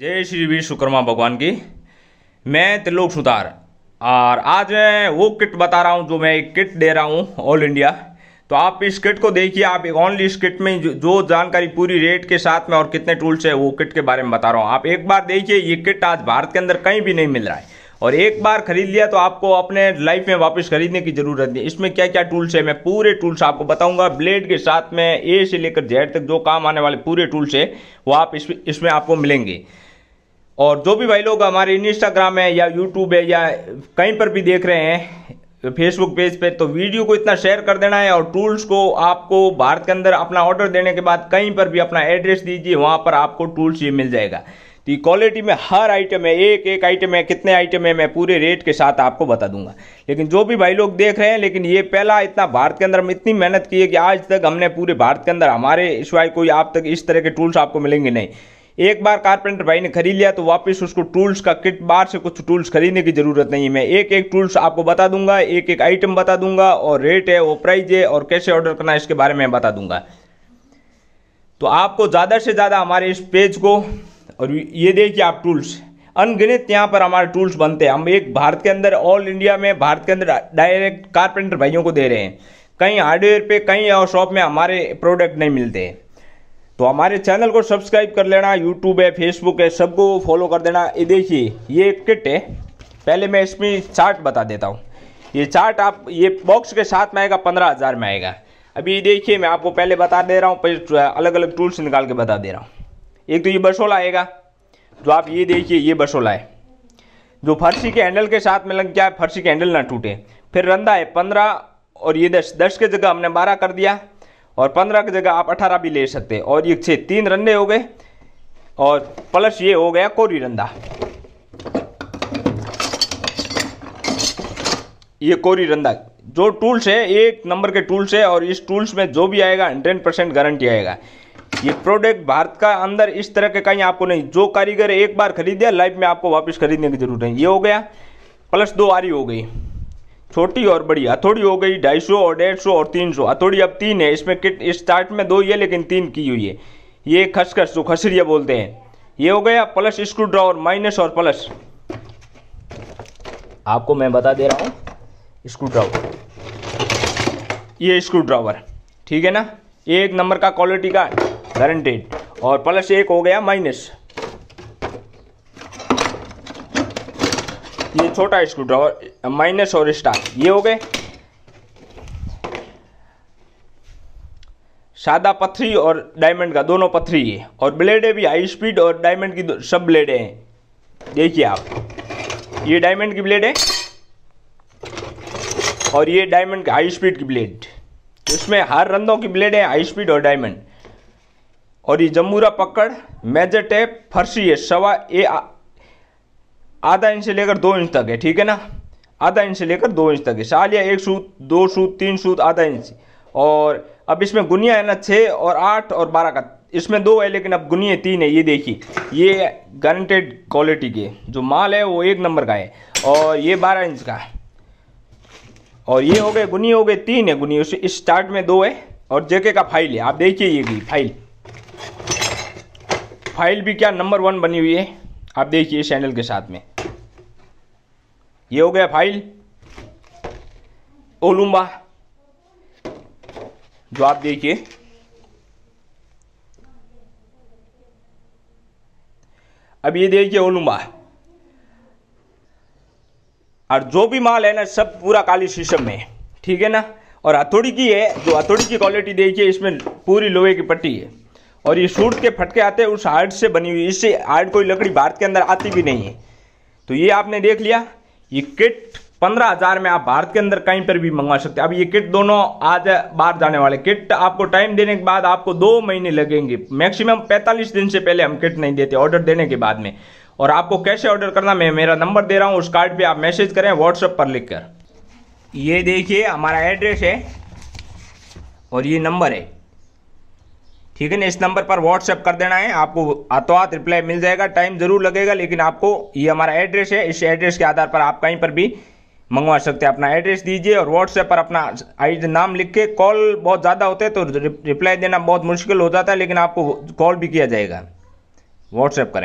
जय श्री वीर शुक्रमा भगवान की मैं त्रिलोक सुतार और आज मैं वो किट बता रहा हूँ जो मैं एक किट दे रहा हूँ ऑल इंडिया तो आप इस किट को देखिए आप एक ऑनली इस किट में जो जानकारी पूरी रेट के साथ में और कितने टूल्स है वो किट के बारे में बता रहा हूँ आप एक बार देखिए ये किट आज भारत के अंदर कहीं भी नहीं मिल रहा है और एक बार खरीद लिया तो आपको अपने लाइफ में वापस खरीदने की जरूरत नहीं इसमें क्या क्या टूल्स है मैं पूरे टूल्स आपको बताऊंगा ब्लेड के साथ में ए से लेकर जेड तक जो काम आने वाले पूरे टूल्स है वो आप इसमें इसमें आपको मिलेंगे और जो भी भाई लोग हमारे इंस्टाग्राम है या यूट्यूब है या कहीं पर भी देख रहे हैं फेसबुक पेज पे तो वीडियो को इतना शेयर कर देना है और टूल्स को आपको भारत के अंदर अपना ऑर्डर देने के बाद कहीं पर भी अपना एड्रेस दीजिए वहां पर आपको टूल्स ये मिल जाएगा तो क्वालिटी में हर आइटम है एक एक आइटम है कितने आइटम है मैं पूरे रेट के साथ आपको बता दूंगा लेकिन जो भी भाई लोग देख रहे हैं लेकिन ये पहला इतना भारत के अंदर हम इतनी मेहनत की है कि आज तक हमने पूरे भारत के अंदर हमारे इस कोई आप तक इस तरह के टूल्स आपको मिलेंगे नहीं एक बार कारपेंटर भाई ने खरीद लिया तो वापस उसको टूल्स का किट बार से कुछ टूल्स खरीदने की ज़रूरत नहीं है मैं एक एक टूल्स आपको बता दूंगा एक एक आइटम बता दूंगा और रेट है वो प्राइस है और कैसे ऑर्डर करना है इसके बारे में बता दूंगा तो आपको ज़्यादा से ज़्यादा हमारे इस पेज को और ये देखिए आप टूल्स अनगिनत यहाँ पर हमारे टूल्स बनते हैं हम एक भारत के अंदर ऑल इंडिया में भारत के अंदर डायरेक्ट कारपेंटर भाइयों को दे रहे हैं कहीं हार्डवेयर पे कहीं और शॉप में हमारे प्रोडक्ट नहीं मिलते हैं तो हमारे चैनल को सब्सक्राइब कर लेना यूट्यूब है फेसबुक है सबको फॉलो कर देना ये देखिए ये किट है पहले मैं इसमें चार्ट बता देता हूँ ये चार्ट आप ये बॉक्स के साथ में आएगा पंद्रह हज़ार में आएगा अभी देखिए मैं आपको पहले बता दे रहा हूँ अलग अलग टूल्स निकाल के बता दे रहा हूँ एक तो ये बसोला आएगा तो आप ये देखिए ये बसोला है जो फर्शी के हैंडल के साथ में लग गया फर्शी के हैंडल ना टूटे फिर रंधा है पंद्रह और ये दस दस के जगह हमने बारह कर दिया और पंद्रह की जगह आप अठारह भी ले सकते हैं और ये छः तीन रन्ने हो गए और प्लस ये हो गया कोरी रंदा ये कोरी रंदा जो टूल्स है एक नंबर के टूल्स है और इस टूल्स में जो भी आएगा हंड्रेड परसेंट गारंटी आएगा ये प्रोडक्ट भारत का अंदर इस तरह के कहीं आपको नहीं जो कारीगर एक बार खरीदे लाइफ में आपको वापस खरीदने की जरूरत नहीं ये हो गया प्लस दो आरी हो गई छोटी और बड़ी हथौड़ी हो गई ढाई सौ और डेढ़ सौ और तीन सौ हथौड़ी अब तीन है इसमें किट स्टार्ट में दो ही है लेकिन तीन की हुई है ये खसखस जो खसरिया बोलते हैं ये हो गया प्लस स्क्रू ड्रावर माइनस और प्लस आपको मैं बता दे रहा हूँ स्क्रू ड्रावर ये स्क्रू ड्रावर ठीक है ना एक नंबर का क्वालिटी का गारंटेड और प्लस एक हो गया माइनस ये छोटा स्क्रू ड्राइवर माइनस और स्टार ये हो गए सादा पथरी और डायमंड का दोनों पथरी है और ब्लेडें भी हाई स्पीड और डायमंड की सब ब्लेडें हैं देखिए आप ये डायमंड की ब्लेड है और ये डायमंड की हाई स्पीड की ब्लेड इसमें हर रंधों की ब्लेड है हाई स्पीड और डायमंड और ये जमूरा पकड़ मेजर टेप फर्शी है सवा ए आधा इंच से लेकर दो इंच तक है ठीक है ना आधा इंच से लेकर दो इंच तक है शाल या एक सूत दो सूत तीन सूत आधा इंच और अब इसमें गुनिया है ना छः और आठ और बारह का इसमें दो है लेकिन अब गुनिया तीन है ये देखिए ये गारंटेड क्वालिटी के जो माल है वो एक नंबर का है और ये बारह इंच का और ये हो गए गुनिए हो गए तीन है गुनिए उस स्टार्ट में दो है और जेके का फाइल है आप देखिए ये भी फाइल फाइल भी क्या नंबर वन बनी हुई है आप देखिए चैनल के साथ में ये हो गया फाइल ओलुम्बा जो आप देखिए अब ये देखिए ओलुम्बा और जो भी माल है ना सब पूरा काली शीशम में ठीक है ना और हथौड़ी की है जो हथौड़ी की क्वालिटी देखिए इसमें पूरी लोहे की पट्टी है और ये सूट के फटके आते हैं उस आर्ट से बनी हुई इससे आर्ट कोई लकड़ी भारत के अंदर आती भी नहीं है तो ये आपने देख लिया ये किट पंद्रह हजार में आप भारत के अंदर कहीं पर भी मंगवा सकते अब ये किट दोनों आज बाहर जाने वाले किट आपको टाइम देने के बाद आपको दो महीने लगेंगे मैक्सिमम पैंतालीस दिन से पहले हम किट नहीं देते ऑर्डर देने के बाद में और आपको कैसे ऑर्डर करना मैं मेरा नंबर दे रहा हूँ उस कार्ड पे आप मैसेज करें व्हाट्सएप पर लिख कर ये देखिए हमारा एड्रेस है और ये नंबर है ठीक है ना इस नंबर पर व्हाट्सएप कर देना है आपको आतो हाथ रिप्लाई मिल जाएगा टाइम जरूर लगेगा लेकिन आपको ये हमारा एड्रेस है इस एड्रेस के आधार पर आप कहीं पर भी मंगवा सकते हैं अपना एड्रेस दीजिए और व्हाट्सएप पर अपना आई नाम लिख के कॉल बहुत ज़्यादा होते हैं तो रिप्लाई देना बहुत मुश्किल हो जाता है लेकिन आपको कॉल भी किया जाएगा व्हाट्सएप करें